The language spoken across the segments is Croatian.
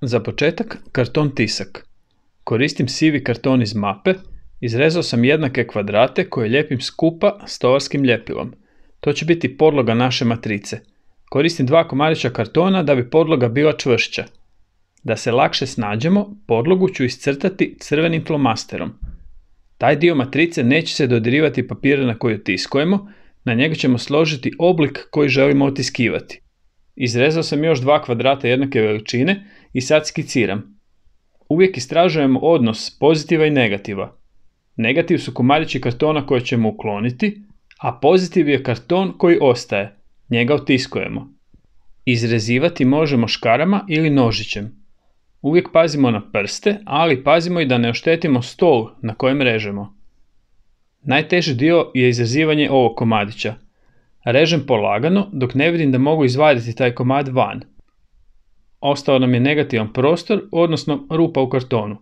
Za početak karton tisak. Koristim sivi karton iz mape, izrezao sam jednake kvadrate koje ljepim skupa tovarskim ljepilom. To će biti podloga naše matrice. Koristim dva komarića kartona da bi podloga bila čvršća. Da se lakše snađemo, podlogu ću iscrtati crvenim flomasterom. Taj dio matrice neće se dodirivati papira na koju tiskujemo, na njega ćemo složiti oblik koji želimo otiskivati. Izrezao sam još dva kvadrata jednake veličine i sad skiciram. Uvijek istražujemo odnos pozitiva i negativa. Negativ su komadići kartona koje ćemo ukloniti, a pozitiv je karton koji ostaje. Njega otiskujemo. Izrezivati možemo škarama ili nožićem. Uvijek pazimo na prste, ali pazimo i da ne oštetimo stol na kojem režemo. Najteži dio je izrezivanje ovog komadića. Režem polagano dok ne vidim da mogu izvaditi taj komad van ostao nam je negativan prostor, odnosno rupa u kartonu.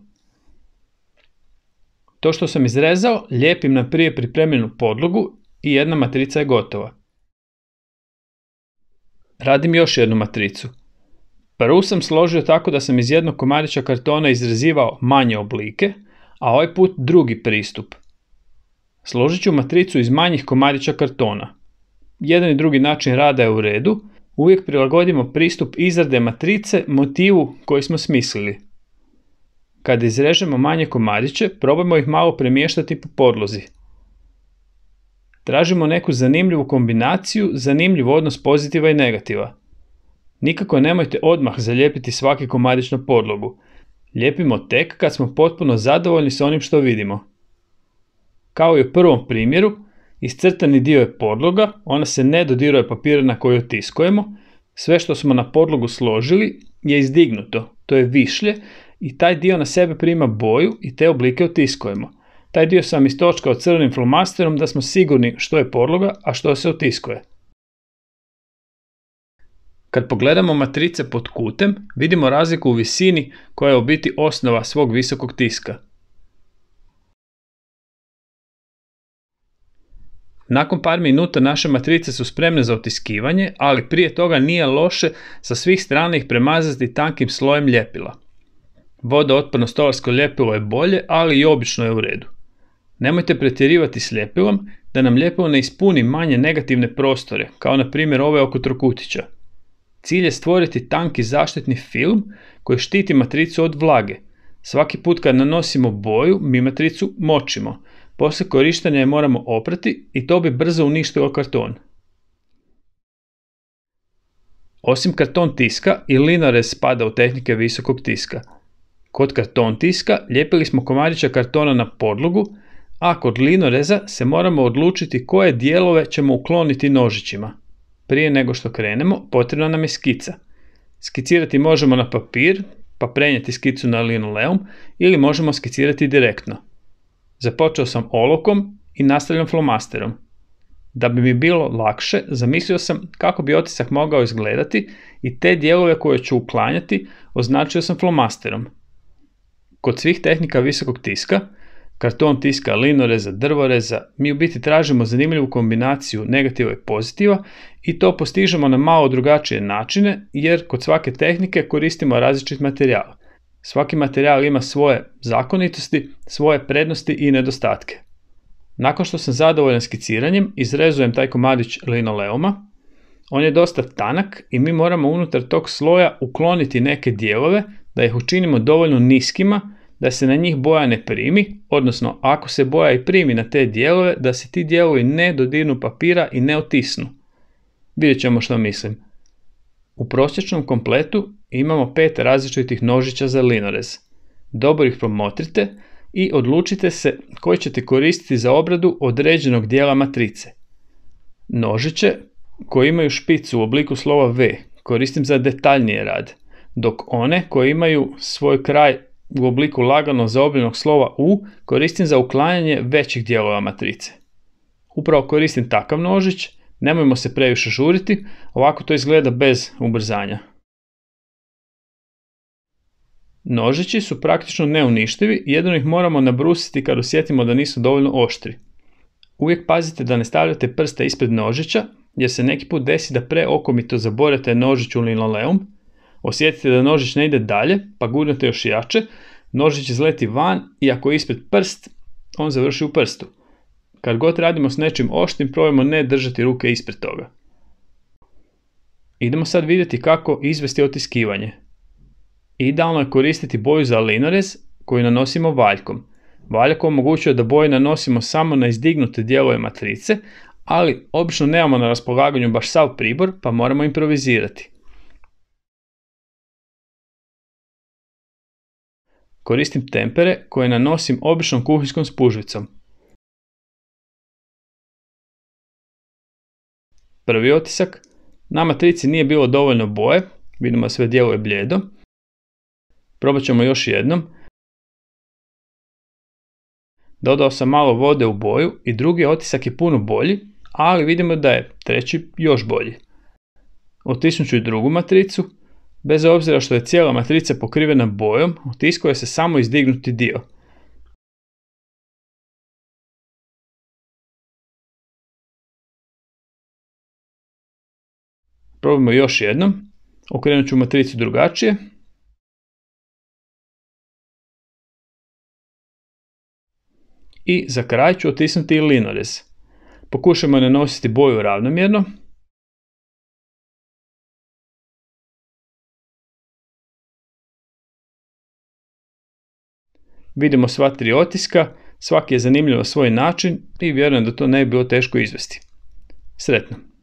To što sam izrezao, lijepim na prije pripremljenu podlogu i jedna matrica je gotova. Radim još jednu matricu. Prvu sam složio tako da sam iz jednog komadića kartona izrezivao manje oblike, a ovaj put drugi pristup. Složit ću matricu iz manjih komadića kartona. Jedan i drugi način rada je u redu, uvijek prilagodimo pristup izrade matrice motivu koji smo smislili. Kada izrežemo manje komadiće, probajmo ih malo premještati po podlozi. Tražimo neku zanimljivu kombinaciju, zanimljiv odnos pozitiva i negativa. Nikako nemojte odmah zalijepiti svaki komadić na podlogu. Lijepimo tek kad smo potpuno zadovoljni s onim što vidimo. Kao i u prvom primjeru, Iscrtani dio je podloga, ona se ne dodiruje papira na koju otiskujemo. Sve što smo na podlogu složili je izdignuto, to je višlje i taj dio na sebe prima boju i te oblike otiskujemo. Taj dio sam istočkao crvenim flomasterom da smo sigurni što je podloga, a što se otiskuje. Kad pogledamo matrice pod kutem, vidimo razliku u visini koja je u biti osnova svog visokog tiska. Nakon par minuta naše matrice su spremne za otiskivanje, ali prije toga nije loše sa svih strana ih premazati tankim slojem ljepila. Vodootporno stolarsko ljepilo je bolje, ali i obično je u redu. Nemojte pretjerivati s ljepilom da nam ljepilo ne ispuni manje negativne prostore, kao na primjer ove oko trokutića. Cilj je stvoriti tanki zaštitni film koji štiti matricu od vlage. Svaki put kad nanosimo boju, mi matricu močimo – poslije korištenja je moramo oprati i to bi brzo uništilo karton. Osim karton tiska i linorez spada u tehnike visokog tiska. Kod karton tiska lijepili smo komadića kartona na podlogu, a kod linoreza se moramo odlučiti koje dijelove ćemo ukloniti nožićima. Prije nego što krenemo potrebna nam je skica. Skicirati možemo na papir, pa prenijeti skicu na linoleum ili možemo skicirati direktno. Započeo sam olokom i nastavljam flomasterom. Da bi mi bilo lakše, zamislio sam kako bi otisak mogao izgledati i te dijelove koje ću uklanjati označio sam flomasterom. Kod svih tehnika visokog tiska, karton tiska, linoreza, drvoreza, mi u biti tražimo zanimljivu kombinaciju negativa i pozitiva i to postižemo na malo drugačije načine jer kod svake tehnike koristimo različit materijal. Svaki materijal ima svoje zakonitosti, svoje prednosti i nedostatke. Nakon što sam zadovoljan skiciranjem, izrezujem taj komadić linoleuma. On je dosta tanak i mi moramo unutar tog sloja ukloniti neke dijelove da ih učinimo dovoljno niskima da se na njih boja ne primi, odnosno ako se boja i primi na te dijelove, da se ti dijelovi ne dodirnu papira i ne otisnu. Vidjet ćemo što mislim. U prosječnom kompletu imamo pet različitih nožića za linorez. Dobro ih promotrite i odlučite se koji ćete koristiti za obradu određenog dijela matrice. Nožiće koji imaju špicu u obliku slova V koristim za detaljnije rad, dok one koje imaju svoj kraj u obliku lagano zaobljenog slova U koristim za uklanjanje većih dijelova matrice. Upravo koristim takav nožić, nemojmo se previše žuriti, ovako to izgleda bez ubrzanja. Nožići su praktično neuništivi, jedino ih moramo nabrusiti kad osjetimo da nisu dovoljno oštri. Uvijek pazite da ne stavljate prste ispred nožića, jer se neki put desi da preokomito zaborate nožić u linoleum, osjetite da nožić ne ide dalje, pa gurnete još jače, nožić izleti van i ako je ispred prst, on završi u prstu. Kad god radimo s nečim oštrim, probajmo ne držati ruke ispred toga. Idemo sad vidjeti kako izvesti otiskivanje. Idealno je koristiti boju za linorez koju nanosimo valjkom. Valjak omogućuje da boje nanosimo samo na izdignute dijelove matrice, ali obično nemamo na raspolaganju baš sav pribor pa moramo improvizirati. Koristim tempere koje nanosim običnom kuhinskom spužvicom. Prvi otisak. Na matrici nije bilo dovoljno boje, vidimo da sve djeluje bljedo, Probat ćemo još jednom. Dodao sam malo vode u boju i drugi otisak je puno bolji, ali vidimo da je treći još bolji. Otisnut ću i drugu matricu. Bez obzira što je cijela matrica pokrivena bojom, otiskuje se samo izdignuti dio. Probajmo još jednom. Okrenut ću matricu drugačije. I za kraj ću otisnuti i linorez. Pokušajmo nanositi boju ravnomjerno. Vidimo sva tri otiska, svaki je zanimljiv na svoj način i vjerujem da to ne bi bilo teško izvesti. Sretno!